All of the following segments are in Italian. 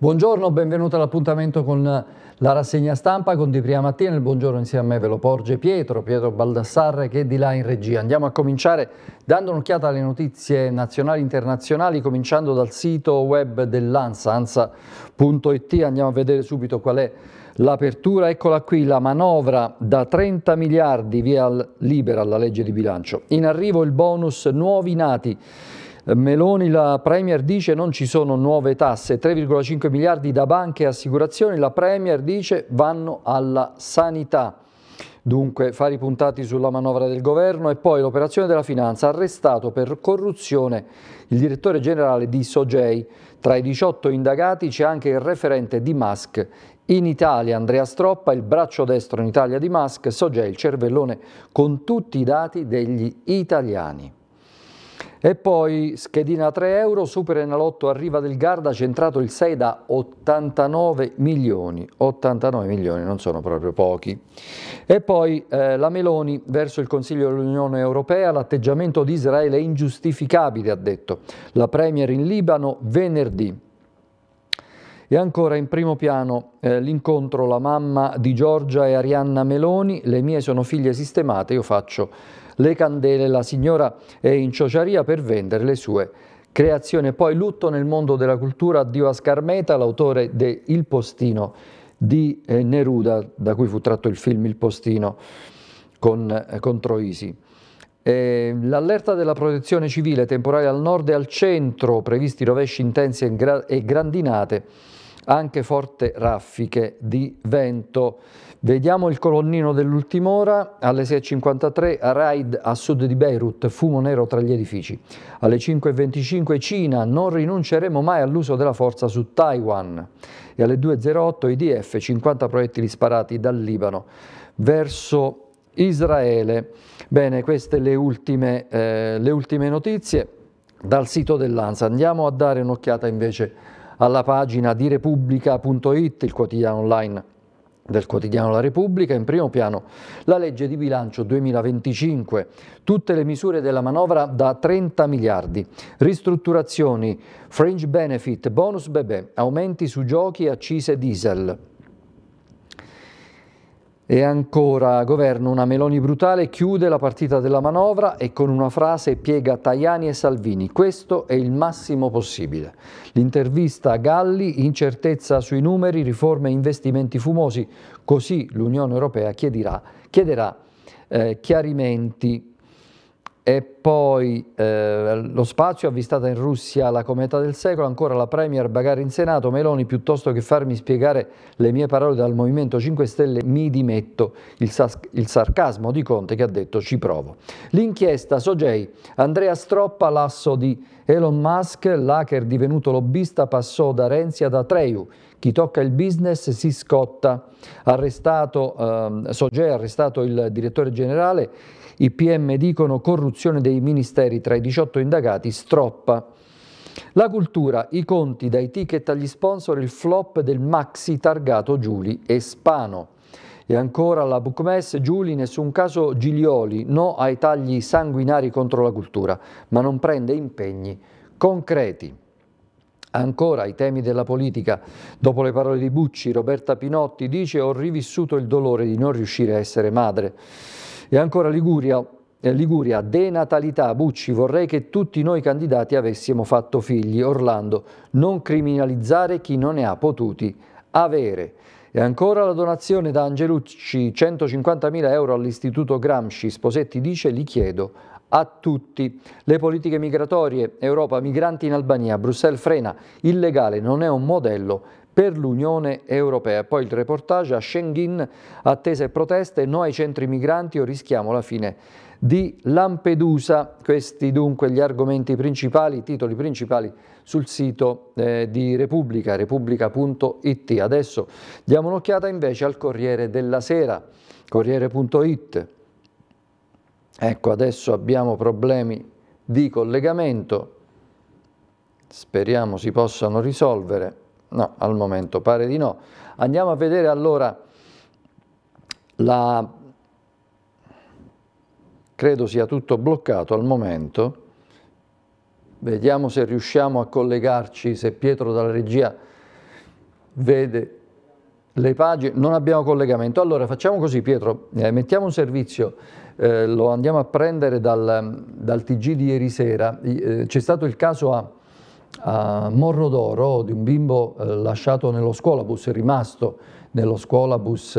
Buongiorno, benvenuto all'appuntamento con la rassegna stampa con Di Prima Mattina. Il buongiorno insieme a me ve lo porge Pietro, Pietro Baldassarre che è di là in regia. Andiamo a cominciare dando un'occhiata alle notizie nazionali e internazionali, cominciando dal sito web dell'ANSA, ansa.it. Andiamo a vedere subito qual è l'apertura. Eccola qui, la manovra da 30 miliardi via libera alla legge di bilancio. In arrivo il bonus nuovi nati Meloni, la Premier dice non ci sono nuove tasse, 3,5 miliardi da banche e assicurazioni, la Premier dice vanno alla sanità. Dunque, fare i puntati sulla manovra del governo e poi l'operazione della finanza ha arrestato per corruzione il direttore generale di Sogei. Tra i 18 indagati c'è anche il referente di Musk. In Italia Andrea Stroppa, il braccio destro in Italia di Musk, Sogei, il cervellone con tutti i dati degli italiani. E poi schedina 3 euro, Super Enalotto a Riva del Garda, centrato il 6 da 89 milioni, 89 milioni non sono proprio pochi. E poi eh, la Meloni verso il Consiglio dell'Unione Europea, l'atteggiamento di Israele è ingiustificabile, ha detto la Premier in Libano venerdì. E ancora in primo piano eh, l'incontro la mamma di Giorgia e Arianna Meloni, le mie sono figlie sistemate, io faccio le candele, la signora è in ciociaria per vendere le sue creazioni. Poi Lutto nel mondo della cultura, addio a Scarmeta, l'autore de Il Postino di eh, Neruda, da cui fu tratto il film Il Postino con, eh, contro Isi. Eh, l'allerta della protezione civile temporale al nord e al centro, previsti rovesci intensi e, e grandinate, anche forti raffiche di vento. Vediamo il colonnino dell'ultima ora, alle 6.53 raid a sud di Beirut, fumo nero tra gli edifici. Alle 5.25 Cina, non rinunceremo mai all'uso della forza su Taiwan. E alle 2.08 IDF, 50 proiettili sparati dal Libano verso Israele. Bene, queste le ultime, eh, le ultime notizie dal sito dell'ANSA. Andiamo a dare un'occhiata invece alla pagina di repubblica.it, il quotidiano online del quotidiano La Repubblica, in primo piano la legge di bilancio 2025, tutte le misure della manovra da 30 miliardi, ristrutturazioni, fringe benefit, bonus bebè, aumenti su giochi, accise diesel. E ancora, governo, una Meloni brutale chiude la partita della manovra e con una frase piega Tajani e Salvini. Questo è il massimo possibile. L'intervista a Galli, incertezza sui numeri, riforme e investimenti fumosi. Così l'Unione Europea chiederà, chiederà eh, chiarimenti e poi eh, lo spazio, avvistata in Russia la cometa del secolo, ancora la Premier Bagari in Senato, Meloni piuttosto che farmi spiegare le mie parole dal Movimento 5 Stelle mi dimetto, il, il sarcasmo di Conte che ha detto ci provo. L'inchiesta Sogei, Andrea Stroppa, l'asso di Elon Musk, l'hacker divenuto lobbista passò da Renzi ad Atreyu, chi tocca il business si scotta. Arrestato, ehm, Sogei ha arrestato il direttore generale i PM dicono corruzione dei ministeri tra i 18 indagati, stroppa. La cultura, i conti dai ticket agli sponsor, il flop del maxi targato Giuli e Spano. E ancora la Bucmess, Giuli, nessun caso Giglioli, no ai tagli sanguinari contro la cultura, ma non prende impegni concreti. Ancora i temi della politica. Dopo le parole di Bucci, Roberta Pinotti dice ho rivissuto il dolore di non riuscire a essere madre. E ancora Liguria, eh, Liguria, denatalità, Bucci, vorrei che tutti noi candidati avessimo fatto figli. Orlando, non criminalizzare chi non ne ha potuti avere. E ancora la donazione da Angelucci, 150.000 euro all'Istituto Gramsci. Sposetti dice, li chiedo a tutti. Le politiche migratorie, Europa, migranti in Albania, Bruxelles frena, illegale, non è un modello per l'Unione Europea. Poi il reportage a Schengen, attese e proteste, no ai centri migranti o rischiamo la fine di Lampedusa. Questi dunque gli argomenti principali, i titoli principali sul sito eh, di Repubblica, repubblica.it. Adesso diamo un'occhiata invece al Corriere della Sera, corriere.it. Ecco, adesso abbiamo problemi di collegamento, speriamo si possano risolvere. No, al momento pare di no. Andiamo a vedere allora la... credo sia tutto bloccato al momento. Vediamo se riusciamo a collegarci, se Pietro dalla regia vede le pagine. Non abbiamo collegamento. Allora facciamo così Pietro, eh, mettiamo un servizio, eh, lo andiamo a prendere dal, dal TG di ieri sera. Eh, c'è stato il caso a a Morro d'Oro di un bimbo eh, lasciato nello scuolabus, rimasto nello scuolabus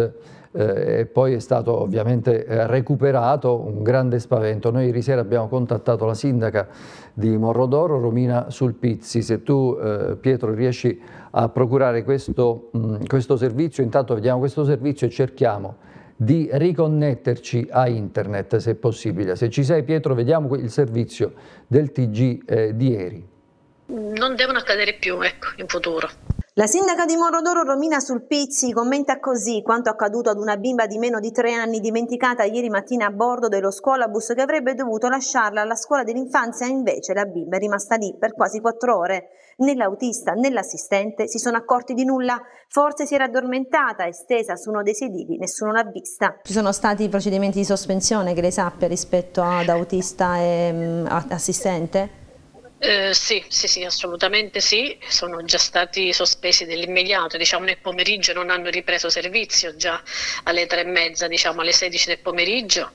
eh, e poi è stato ovviamente eh, recuperato, un grande spavento. Noi ieri sera abbiamo contattato la sindaca di Morro d'Oro, Romina Sulpizzi, se tu eh, Pietro riesci a procurare questo, mh, questo servizio, intanto vediamo questo servizio e cerchiamo di riconnetterci a internet se possibile. Se ci sei Pietro vediamo il servizio del TG eh, di ieri non devono accadere più ecco, in futuro. La sindaca di Morodoro Romina Sulpizzi commenta così quanto accaduto ad una bimba di meno di tre anni dimenticata ieri mattina a bordo dello scuolabus che avrebbe dovuto lasciarla alla scuola dell'infanzia invece la bimba è rimasta lì per quasi quattro ore. Né l'autista né l'assistente si sono accorti di nulla, forse si era addormentata e stesa su uno dei sedili, nessuno l'ha vista. Ci sono stati procedimenti di sospensione che lei sappia rispetto ad autista e mm, assistente? Eh, sì, sì, sì, assolutamente sì, sono già stati sospesi nell'immediato, diciamo nel pomeriggio non hanno ripreso servizio già alle tre e mezza, diciamo alle 16 del pomeriggio.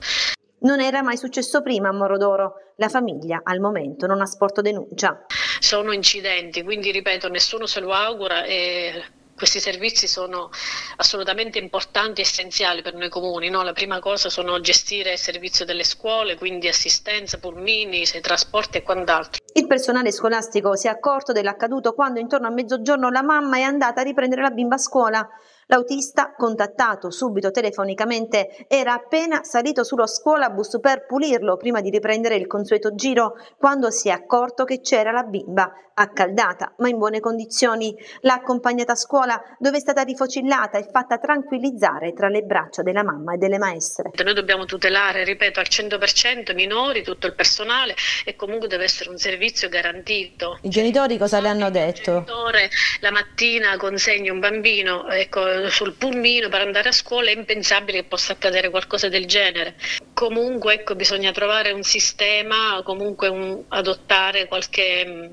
Non era mai successo prima a Morodoro, la famiglia al momento non ha sporto denuncia. Sono incidenti, quindi ripeto, nessuno se lo augura e questi servizi sono assolutamente importanti e essenziali per noi comuni. No? La prima cosa sono gestire il servizio delle scuole, quindi assistenza, pulmini, trasporti e quant'altro. Il personale scolastico si è accorto dell'accaduto quando intorno a mezzogiorno la mamma è andata a riprendere la bimba a scuola. L'autista, contattato subito telefonicamente, era appena salito sullo scuolabus per pulirlo prima di riprendere il consueto giro quando si è accorto che c'era la bimba, accaldata ma in buone condizioni. L'ha accompagnata a scuola dove è stata rifocillata e fatta tranquillizzare tra le braccia della mamma e delle maestre. Noi dobbiamo tutelare, ripeto, al 100% i minori, tutto il personale e comunque deve essere un servizio servizio garantito. I genitori cosa le cioè, hanno detto? Genitore, la mattina consegna un bambino ecco, sul pulmino per andare a scuola, è impensabile che possa accadere qualcosa del genere. Comunque ecco, bisogna trovare un sistema, comunque un, adottare qualche mm,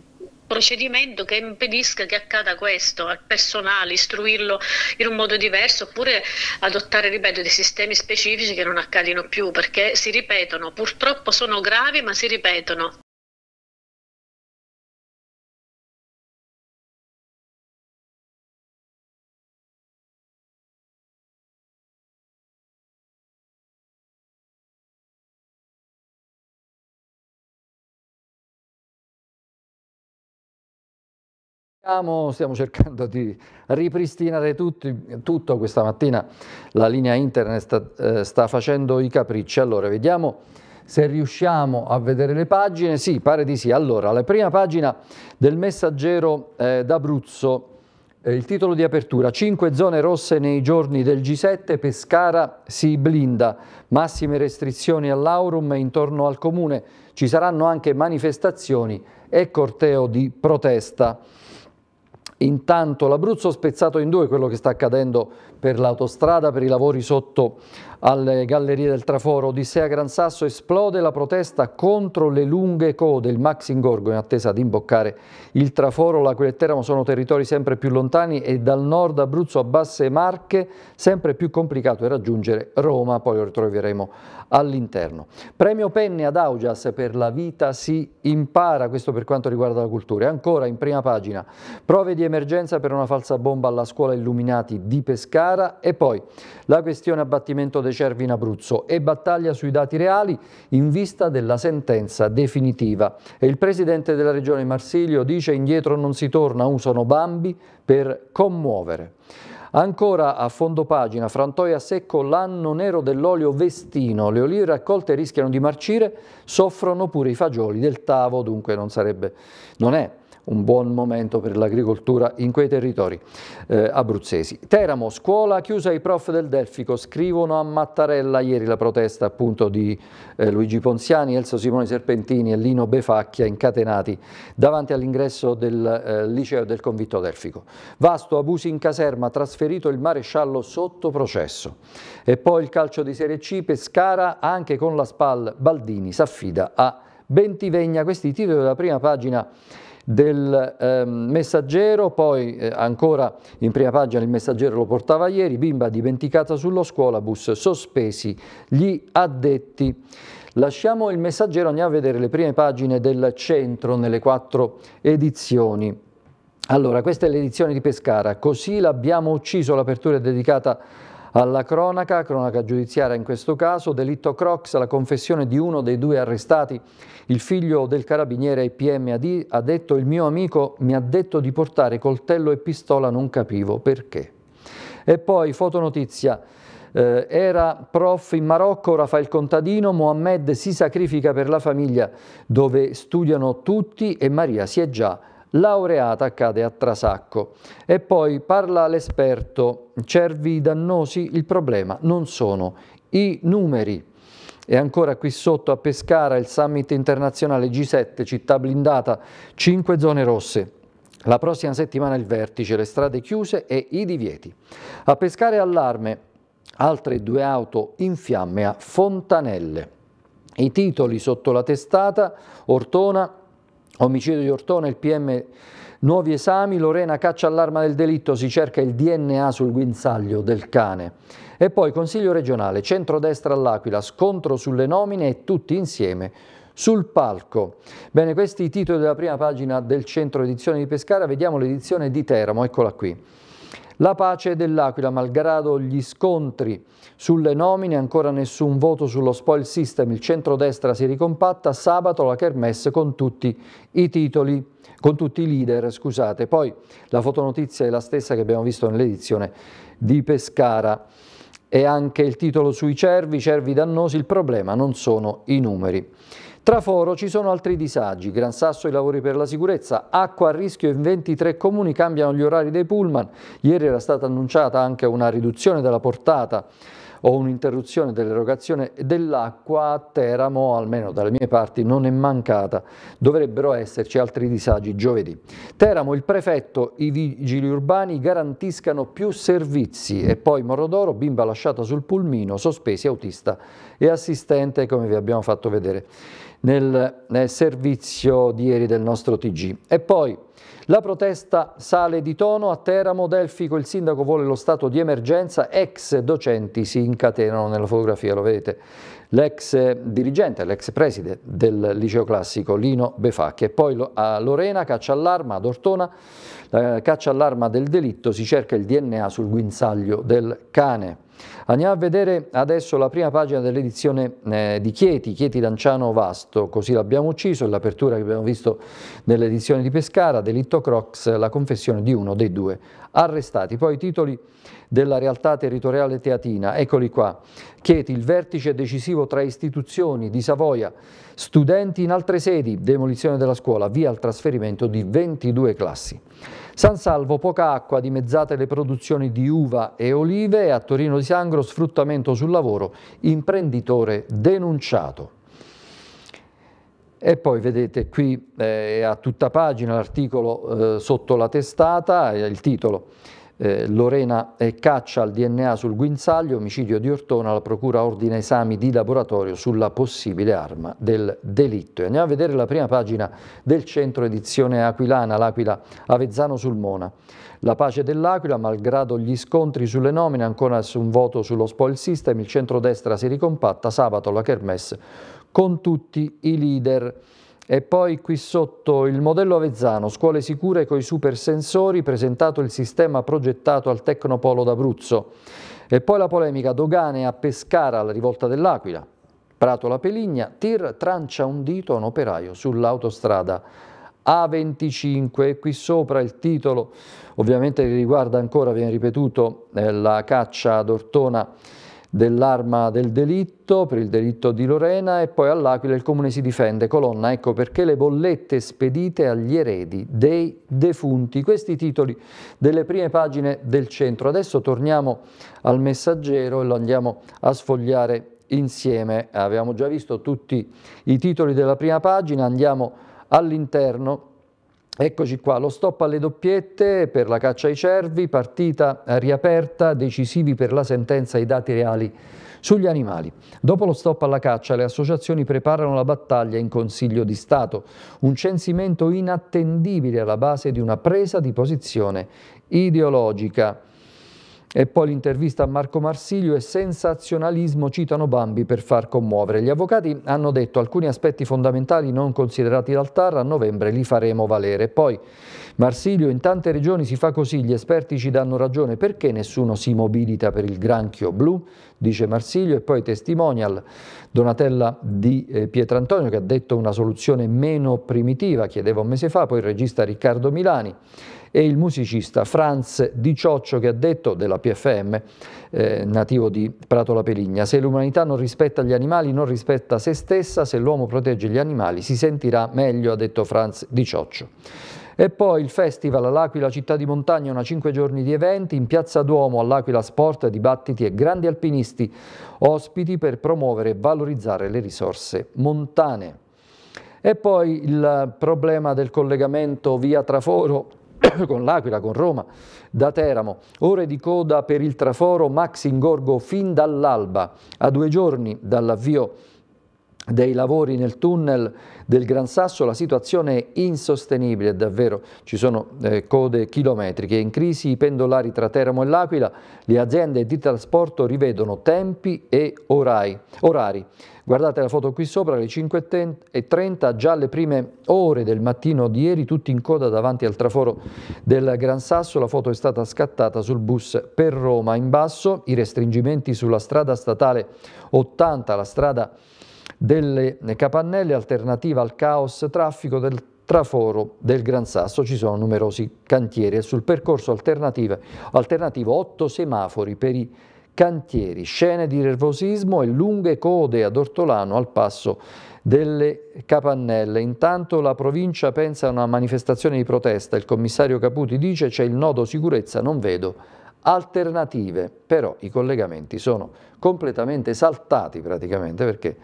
procedimento che impedisca che accada questo al personale, istruirlo in un modo diverso oppure adottare, ripeto, dei sistemi specifici che non accadino più perché si ripetono, purtroppo sono gravi ma si ripetono. stiamo cercando di ripristinare tutti, tutto questa mattina, la linea internet sta, eh, sta, facendo i capricci, allora vediamo se riusciamo a vedere le pagine, sì pare di sì, allora la prima pagina del messaggero eh, d'Abruzzo, eh, il titolo di apertura, 5 zone rosse nei giorni del G7, Pescara si blinda, massime restrizioni all'aurum intorno al comune, ci saranno anche manifestazioni e corteo di protesta. Intanto l'Abruzzo spezzato in due quello che sta accadendo per l'autostrada, per i lavori sotto alle gallerie del Traforo. Odissea Gran Sasso esplode la protesta contro le lunghe code, il max ingorgo in attesa di imboccare il Traforo. L'Aquila e Teramo sono territori sempre più lontani e dal nord Abruzzo a Basse Marche sempre più complicato è raggiungere Roma, poi lo ritroveremo all'interno. Premio Penne ad Augias per la vita si impara, questo per quanto riguarda la cultura. E ancora in prima pagina, prove di emergenza per una falsa bomba alla scuola Illuminati di Pescara Pescara e poi la questione abbattimento dei cervi in Abruzzo e battaglia sui dati reali in vista della sentenza definitiva. E il presidente della regione Marsilio dice indietro non si torna, usano bambi per commuovere. Ancora a fondo pagina, frantoia secco l'anno nero dell'olio vestino. Le olive raccolte rischiano di marcire, soffrono pure i fagioli del tavo, dunque non, sarebbe, non è un buon momento per l'agricoltura in quei territori eh, abruzzesi. Teramo, scuola chiusa i prof del Delfico, scrivono a Mattarella ieri la protesta appunto di eh, Luigi Ponziani, Elso Simone Serpentini e Lino Befacchia incatenati davanti all'ingresso del eh, liceo del convitto Delfico. Vasto abusi in caserma, trasferito il maresciallo sotto processo. E poi il calcio di Serie C, Pescara anche con la SPAL, Baldini si affida a Bentivegna, questi titoli della prima pagina del eh, messaggero, poi eh, ancora in prima pagina il messaggero lo portava ieri, bimba dimenticata sullo scuolabus, sospesi gli addetti. Lasciamo il messaggero, andiamo a vedere le prime pagine del centro nelle quattro edizioni. Allora, questa è l'edizione di Pescara, così l'abbiamo ucciso, l'apertura è dedicata a alla cronaca, cronaca giudiziaria in questo caso, delitto Crox, la confessione di uno dei due arrestati. Il figlio del carabiniere IPM ha detto il mio amico mi ha detto di portare coltello e pistola, non capivo perché. E poi fotonotizia. Eh, era prof in Marocco, ora fa il contadino, Mohamed si sacrifica per la famiglia dove studiano tutti e Maria si è già laureata cade a Trasacco. E poi parla l'esperto, cervi dannosi, il problema non sono i numeri. E ancora qui sotto a Pescara il summit internazionale G7, città blindata, 5 zone rosse. La prossima settimana il vertice, le strade chiuse e i divieti. A pescare allarme, altre due auto in fiamme a Fontanelle. I titoli sotto la testata, Ortona, Omicidio di Ortone, il PM nuovi esami, Lorena caccia all'arma del delitto, si cerca il DNA sul guinzaglio del cane. E poi Consiglio regionale, centrodestra all'Aquila, scontro sulle nomine e tutti insieme sul palco. Bene, questi i titoli della prima pagina del centro edizione di Pescara, vediamo l'edizione di Teramo, eccola qui. La pace dell'Aquila, malgrado gli scontri sulle nomine, ancora nessun voto sullo spoil system, il centrodestra si ricompatta, sabato la Kermesse con tutti i titoli, con tutti i leader, scusate. Poi la fotonotizia è la stessa che abbiamo visto nell'edizione di Pescara e anche il titolo sui cervi, cervi dannosi, il problema non sono i numeri. Traforo ci sono altri disagi, Gran Sasso i lavori per la sicurezza, acqua a rischio in 23 comuni cambiano gli orari dei pullman, ieri era stata annunciata anche una riduzione della portata o un'interruzione dell'erogazione dell'acqua a Teramo, almeno dalle mie parti, non è mancata. Dovrebbero esserci altri disagi giovedì. Teramo, il prefetto, i vigili urbani garantiscano più servizi e poi Morodoro, bimba lasciata sul pulmino, sospesi autista e assistente, come vi abbiamo fatto vedere nel, nel servizio di ieri del nostro TG. E poi la protesta sale di tono a Teramo, Delfico, il sindaco vuole lo stato di emergenza, ex docenti si incatenano nella fotografia, lo vedete, l'ex dirigente, l'ex preside del liceo classico Lino Befacchi e poi a Lorena caccia all'arma, ad Ortona eh, caccia all'arma del delitto, si cerca il DNA sul guinzaglio del cane. Andiamo a vedere adesso la prima pagina dell'edizione eh, di Chieti, Chieti Danciano Vasto, così l'abbiamo ucciso, l'apertura che abbiamo visto nell'edizione di Pescara, delitto Crox, la confessione di uno dei due arrestati. Poi i titoli della realtà territoriale teatina, eccoli qua. Chieti, il vertice decisivo tra istituzioni di Savoia, studenti in altre sedi, demolizione della scuola, via al trasferimento di 22 classi. San Salvo poca acqua, dimezzate le produzioni di uva e olive e a Torino di Sangro sfruttamento sul lavoro, imprenditore denunciato. E poi vedete qui eh, a tutta pagina l'articolo eh, sotto la testata, il titolo eh, Lorena e Caccia al DNA sul guinzaglio, omicidio di Ortona, la procura ordina esami di laboratorio sulla possibile arma del delitto. E andiamo a vedere la prima pagina del centro edizione aquilana, l'Aquila Avezzano sul Mona. La pace dell'Aquila, malgrado gli scontri sulle nomine, ancora su un voto sullo spoil system, il centrodestra si ricompatta, sabato la Kermesse con tutti i leader. E poi qui sotto il modello Avezzano, scuole sicure con coi supersensori, presentato il sistema progettato al Tecnopolo d'Abruzzo. E poi la polemica dogane a Pescara alla rivolta dell'Aquila. Prato la Peligna, Tir trancia un dito a un operaio sull'autostrada A25. e Qui sopra il titolo, ovviamente riguarda ancora, viene ripetuto, eh, la caccia ad Ortona dell'arma del delitto per il delitto di Lorena e poi all'Aquila il comune si difende, colonna, ecco perché le bollette spedite agli eredi dei defunti. Questi titoli delle prime pagine del centro. Adesso torniamo al messaggero e lo andiamo a sfogliare insieme. Avevamo già visto tutti i titoli della prima pagina, andiamo all'interno Eccoci qua, lo stop alle doppiette per la caccia ai cervi, partita riaperta, decisivi per la sentenza i dati reali sugli animali. Dopo lo stop alla caccia, le associazioni preparano la battaglia in Consiglio di Stato, un censimento inattendibile alla base di una presa di posizione ideologica. E poi l'intervista a Marco Marsilio e sensazionalismo citano Bambi per far commuovere. Gli avvocati hanno detto alcuni aspetti fondamentali non considerati dal TAR, a novembre li faremo valere. Poi Marsilio, in tante regioni si fa così, gli esperti ci danno ragione, perché nessuno si mobilita per il granchio blu? dice Marsilio, e poi testimonial Donatella di eh, Pietrantonio che ha detto una soluzione meno primitiva, chiedeva un mese fa, poi il regista Riccardo Milani e il musicista Franz Di Cioccio che ha detto della PFM, eh, nativo di Prato La Peligna, se l'umanità non rispetta gli animali non rispetta se stessa, se l'uomo protegge gli animali si sentirà meglio, ha detto Franz Di Cioccio. E poi il festival all'Aquila Città di Montagna, una cinque giorni di eventi, in Piazza Duomo all'Aquila Sport, dibattiti e grandi alpinisti, ospiti per promuovere e valorizzare le risorse montane. E poi il problema del collegamento via Traforo con l'Aquila, con Roma, da Teramo. Ore di coda per il traforo Max Ingorgo fin dall'alba, a due giorni dall'avvio dei lavori nel tunnel del Gran Sasso la situazione è insostenibile, davvero ci sono eh, code chilometriche, in crisi i pendolari tra Teramo e L'Aquila, le aziende di trasporto rivedono tempi e orari. orari. Guardate la foto qui sopra, alle 5.30, già alle prime ore del mattino di ieri, tutti in coda davanti al traforo del Gran Sasso, la foto è stata scattata sul bus per Roma. In basso i restringimenti sulla strada statale 80, la strada delle capannelle, alternativa al caos traffico del traforo del Gran Sasso. Ci sono numerosi cantieri e sul percorso alternativo otto semafori per i cantieri, scene di nervosismo e lunghe code ad Ortolano al passo delle capannelle. Intanto la provincia pensa a una manifestazione di protesta, il commissario Caputi dice c'è il nodo sicurezza, non vedo alternative, però i collegamenti sono completamente saltati praticamente perché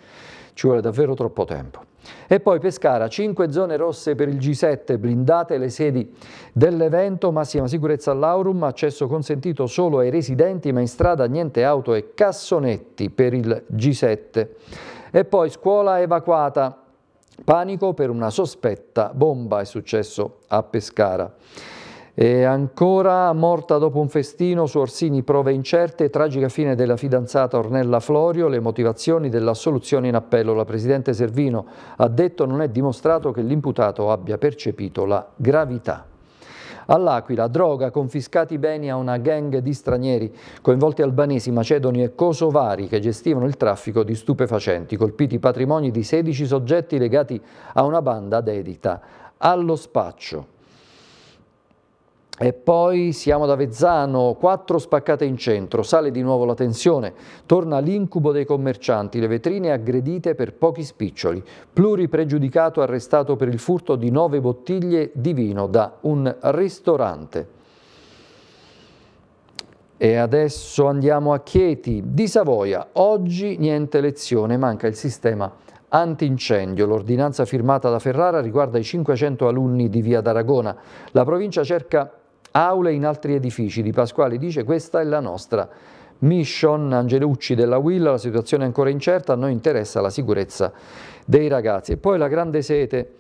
ci vuole davvero troppo tempo. E poi Pescara, 5 zone rosse per il G7, blindate le sedi dell'evento, massima sicurezza all'Aurum, accesso consentito solo ai residenti, ma in strada niente auto e cassonetti per il G7. E poi scuola evacuata, panico per una sospetta bomba è successo a Pescara. E ancora, morta dopo un festino, su Orsini prove incerte, tragica fine della fidanzata Ornella Florio, le motivazioni della soluzione in appello. La Presidente Servino ha detto non è dimostrato che l'imputato abbia percepito la gravità. All'Aquila, droga, confiscati beni a una gang di stranieri, coinvolti albanesi, macedoni e kosovari che gestivano il traffico di stupefacenti, colpiti patrimoni di 16 soggetti legati a una banda dedita allo spaccio. E poi siamo ad Avezzano, quattro spaccate in centro, sale di nuovo la tensione, torna l'incubo dei commercianti, le vetrine aggredite per pochi spiccioli, pluri pregiudicato arrestato per il furto di nove bottiglie di vino da un ristorante. E adesso andiamo a Chieti, di Savoia, oggi niente lezione, manca il sistema antincendio. L'ordinanza firmata da Ferrara riguarda i 500 alunni di Via d'Aragona. La provincia cerca aule in altri edifici. Di Pasquale dice questa è la nostra mission. Angelucci della Willa, la situazione è ancora incerta, a noi interessa la sicurezza dei ragazzi. E poi la grande sete.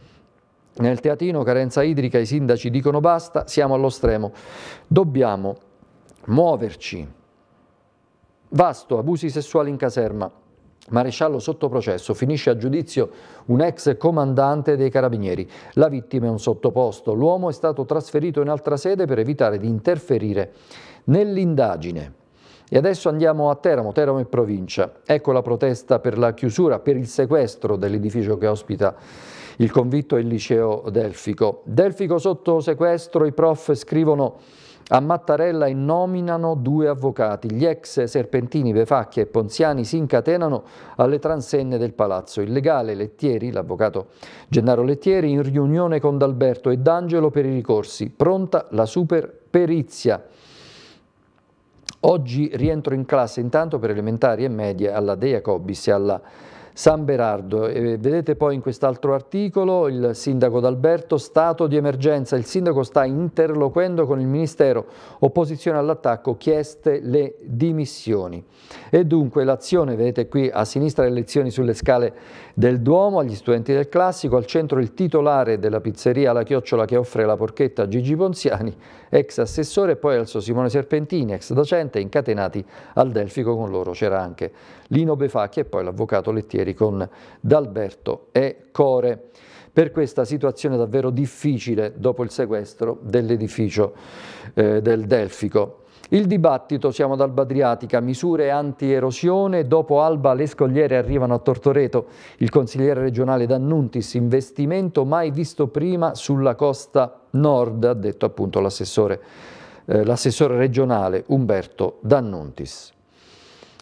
Nel teatino carenza idrica, i sindaci dicono basta, siamo allo stremo. Dobbiamo muoverci. Vasto, abusi sessuali in caserma. Maresciallo sotto processo, finisce a giudizio un ex comandante dei carabinieri. La vittima è un sottoposto. L'uomo è stato trasferito in altra sede per evitare di interferire nell'indagine. E adesso andiamo a Teramo, Teramo e provincia. Ecco la protesta per la chiusura, per il sequestro dell'edificio che ospita il convitto e il liceo Delfico. Delfico sotto sequestro, i prof scrivono a Mattarella nominano due avvocati. Gli ex Serpentini, Befacchia e Ponziani si incatenano alle transenne del palazzo. Il legale Lettieri, l'avvocato Gennaro Lettieri, in riunione con D'Alberto e D'Angelo per i ricorsi. Pronta la super perizia. Oggi rientro in classe intanto per elementari e medie alla De Jacobis e alla San Berardo. E vedete poi in quest'altro articolo il sindaco d'Alberto, stato di emergenza. Il sindaco sta interloquendo con il Ministero, opposizione all'attacco, chieste le dimissioni. E dunque l'azione, vedete qui a sinistra le lezioni sulle scale del Duomo, agli studenti del classico, al centro il titolare della pizzeria La Chiocciola che offre la porchetta Gigi Ponziani ex assessore, e poi Elso Simone Serpentini, ex docente, incatenati al Delfico, con loro c'era anche Lino Befacchi e poi l'avvocato Lettieri con D'Alberto e Core. Per questa situazione davvero difficile dopo il sequestro dell'edificio eh, del Delfico. Il dibattito, siamo dal Badriatica, misure anti-erosione, dopo Alba le scogliere arrivano a Tortoreto. Il consigliere regionale D'Annuntis, investimento mai visto prima sulla costa nord, ha detto appunto l'assessore eh, regionale Umberto D'Annuntis.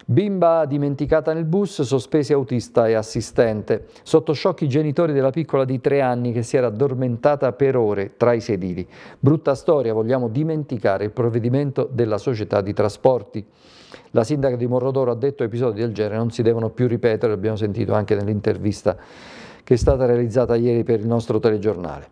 Bimba dimenticata nel bus, sospesi autista e assistente. Sotto shock i genitori della piccola di tre anni che si era addormentata per ore tra i sedili. Brutta storia, vogliamo dimenticare il provvedimento della società di trasporti. La sindaca di Morrodoro ha detto episodi del genere non si devono più ripetere, l'abbiamo sentito anche nell'intervista che è stata realizzata ieri per il nostro telegiornale.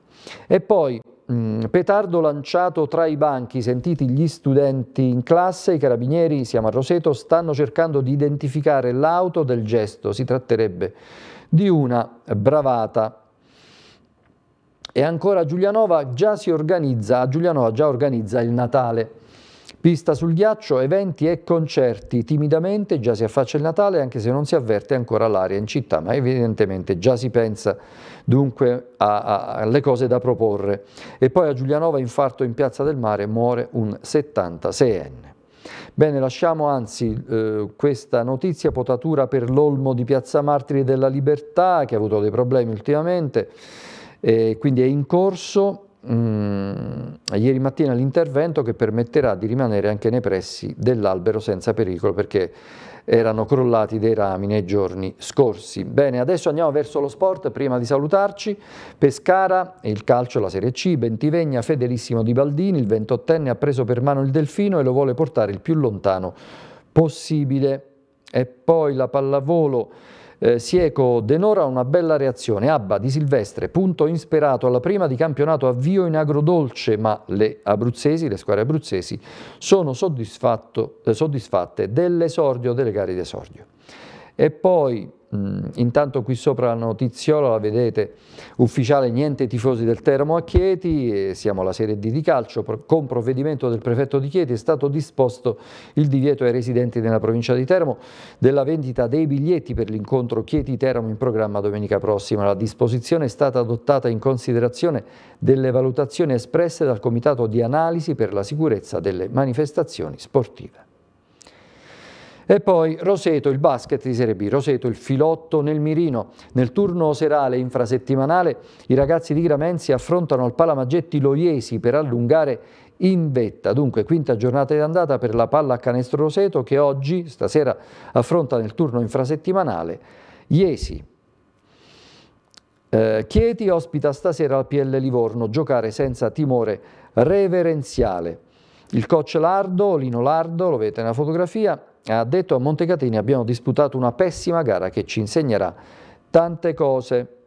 E poi Mm, petardo lanciato tra i banchi, sentiti gli studenti in classe, i carabinieri, siamo a Roseto, stanno cercando di identificare l'auto del gesto, si tratterebbe di una bravata. E ancora Giulianova già si organizza, Giulianova già organizza il Natale. Pista sul ghiaccio, eventi e concerti. Timidamente già si affaccia il Natale anche se non si avverte ancora l'aria in città, ma evidentemente già si pensa dunque alle cose da proporre. E poi a Giulianova, infarto in Piazza del Mare, muore un 76enne. Bene, lasciamo anzi eh, questa notizia potatura per l'olmo di Piazza Martiri della Libertà che ha avuto dei problemi ultimamente, eh, quindi è in corso mh, mm, ieri mattina l'intervento che permetterà di rimanere anche nei pressi dell'albero senza pericolo perché erano crollati dei rami nei giorni scorsi. Bene, adesso andiamo verso lo sport, prima di salutarci, Pescara, il calcio, la Serie C, Bentivegna, fedelissimo di Baldini, il 28enne ha preso per mano il Delfino e lo vuole portare il più lontano possibile. E poi la pallavolo eh, Sieco Denora una bella reazione, Abba di Silvestre, punto insperato alla prima di campionato avvio in agrodolce, ma le abruzzesi, le squadre abruzzesi, sono eh, soddisfatte dell'esordio delle gare di esordio. E poi Mm, intanto qui sopra la notiziola la vedete, ufficiale niente tifosi del Teramo a Chieti, siamo alla Serie D di calcio, con provvedimento del prefetto di Chieti è stato disposto il divieto ai residenti della provincia di Teramo della vendita dei biglietti per l'incontro Chieti-Teramo in programma domenica prossima. La disposizione è stata adottata in considerazione delle valutazioni espresse dal Comitato di Analisi per la sicurezza delle manifestazioni sportive. E poi Roseto il basket di Serie B, Roseto il filotto nel mirino. Nel turno serale infrasettimanale i ragazzi di Gramenzi affrontano al Palamaggetti Loiesi per allungare in vetta. Dunque, quinta giornata di andata per la palla a canestro Roseto che oggi, stasera, affronta nel turno infrasettimanale Iesi. Eh, Chieti ospita stasera al PL Livorno, giocare senza timore reverenziale. Il coach Lardo, Lino Lardo, lo vedete nella fotografia, ha detto a Montecatini abbiamo disputato una pessima gara che ci insegnerà tante cose.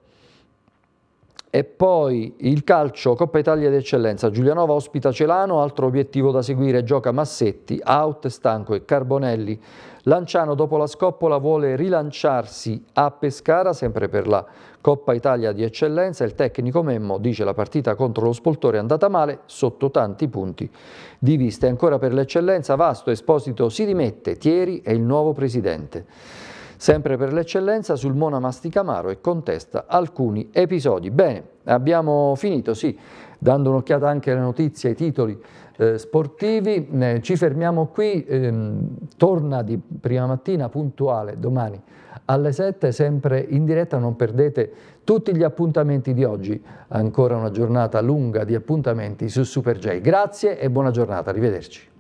E poi il calcio Coppa Italia d'Eccellenza. Giulianova ospita Celano, altro obiettivo da seguire, gioca Massetti, out Stanco e Carbonelli. Lanciano dopo la scoppola vuole rilanciarsi a Pescara, sempre per la Coppa Italia di Eccellenza. Il tecnico Memmo dice la partita contro lo Spoltore è andata male sotto tanti punti di vista. E ancora per l'Eccellenza Vasto Esposito si dimette, Thieri è il nuovo presidente sempre per l'eccellenza sul Monamasticamaro e contesta alcuni episodi. Bene, abbiamo finito, sì, dando un'occhiata anche alle notizie, ai titoli eh, sportivi, eh, ci fermiamo qui, ehm, torna di prima mattina puntuale domani alle 7, sempre in diretta, non perdete tutti gli appuntamenti di oggi, ancora una giornata lunga di appuntamenti su Super J. Grazie e buona giornata, arrivederci.